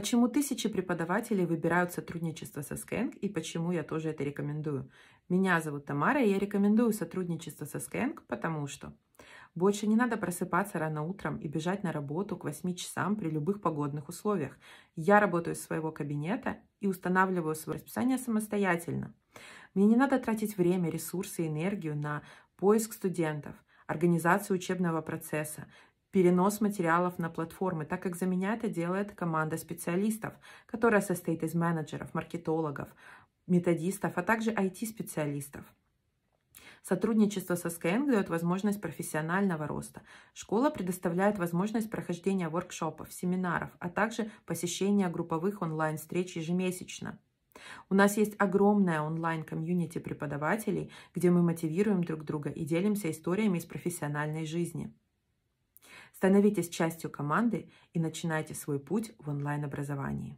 Почему тысячи преподавателей выбирают сотрудничество со Skank и почему я тоже это рекомендую? Меня зовут Тамара, и я рекомендую сотрудничество со Skank, потому что больше не надо просыпаться рано утром и бежать на работу к 8 часам при любых погодных условиях. Я работаю из своего кабинета и устанавливаю свое расписание самостоятельно. Мне не надо тратить время, ресурсы и энергию на поиск студентов, организацию учебного процесса, перенос материалов на платформы, так как за меня это делает команда специалистов, которая состоит из менеджеров, маркетологов, методистов, а также IT-специалистов. Сотрудничество со Skyeng дает возможность профессионального роста. Школа предоставляет возможность прохождения воркшопов, семинаров, а также посещения групповых онлайн-встреч ежемесячно. У нас есть огромная онлайн-комьюнити преподавателей, где мы мотивируем друг друга и делимся историями из профессиональной жизни. Становитесь частью команды и начинайте свой путь в онлайн-образовании.